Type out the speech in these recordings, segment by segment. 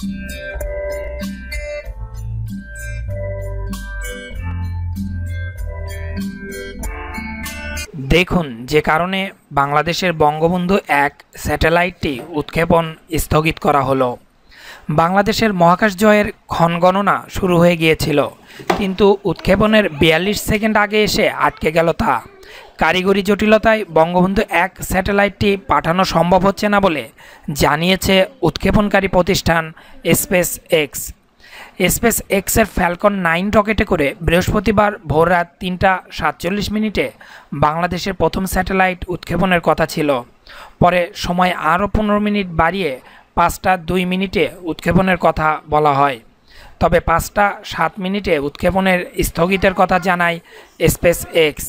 দেখুন যে কারণে বাংলাদেশের বঙ্গবন্ধু এক স্যাটেলাইটটি উৎক্ষেপণ স্থগিত করা হলো বাংলাদেশের মহাকাশ জয়ের ক্ষণগণনা শুরু হয়ে গিয়েছিল কিন্তু উৎক্ষেপণের বিয়াল্লিশ সেকেন্ড আগে এসে আটকে গেল তা কারিগরি জটিলতায় বঙ্গবন্ধু এক স্যাটেলাইটটি পাঠানো সম্ভব হচ্ছে না বলে জানিয়েছে উৎক্ষেপণকারী প্রতিষ্ঠান স্পেস এক্স স্পেস এক্সের ফ্যালকন নাইন রকেটে করে বৃহস্পতিবার ভোর রাত তিনটা সাতচল্লিশ মিনিটে বাংলাদেশের প্রথম স্যাটেলাইট উৎক্ষেপণের কথা ছিল পরে সময় আরও পনেরো মিনিট বাড়িয়ে পাঁচটা দুই মিনিটে উৎক্ষেপণের কথা বলা হয় তবে পাঁচটা সাত মিনিটে উৎক্ষেপণের স্থগিতের কথা জানায় স্পেস এক্স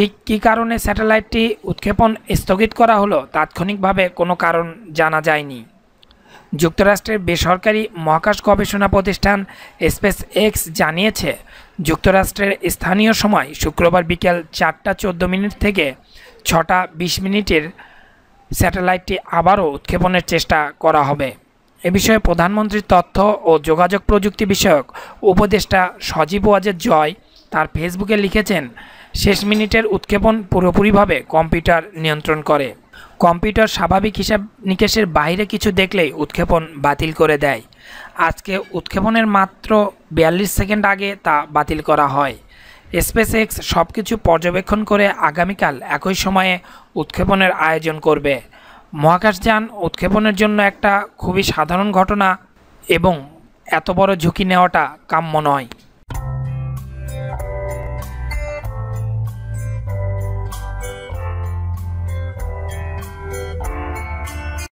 ঠিক কি কারণে স্যাটেলাইটটি উৎক্ষেপণ স্থগিত করা হলো তাৎক্ষণিকভাবে কোনো কারণ জানা যায়নি যুক্তরাষ্ট্রের বেসরকারি মহাকাশ গবেষণা প্রতিষ্ঠান স্পেস এক্স জানিয়েছে যুক্তরাষ্ট্রের স্থানীয় সময় শুক্রবার বিকেল চারটা চোদ্দো মিনিট থেকে ছটা বিশ মিনিটের স্যাটেলাইটটি আবারও উৎক্ষেপণের চেষ্টা করা হবে এ বিষয়ে প্রধানমন্ত্রীর তথ্য ও যোগাযোগ প্রযুক্তি বিষয়ক উপদেষ্টা সজীব ওয়াজের জয় তার ফেসবুকে লিখেছেন শেষ মিনিটের উৎক্ষেপণ পুরোপুরিভাবে কম্পিউটার নিয়ন্ত্রণ করে কম্পিউটার স্বাভাবিক হিসাব নিকেশের বাইরে কিছু দেখলেই উৎক্ষেপণ বাতিল করে দেয় আজকে উৎক্ষেপণের মাত্র বিয়াল্লিশ সেকেন্ড আগে তা বাতিল করা হয় স্পেস এক্স সব কিছু পর্যবেক্ষণ করে আগামীকাল একই সময়ে উৎক্ষেপণের আয়োজন করবে মহাকাশযান উৎক্ষেপণের জন্য একটা খুবই সাধারণ ঘটনা এবং এত বড় ঝুঁকি নেওয়াটা কাম্য নয়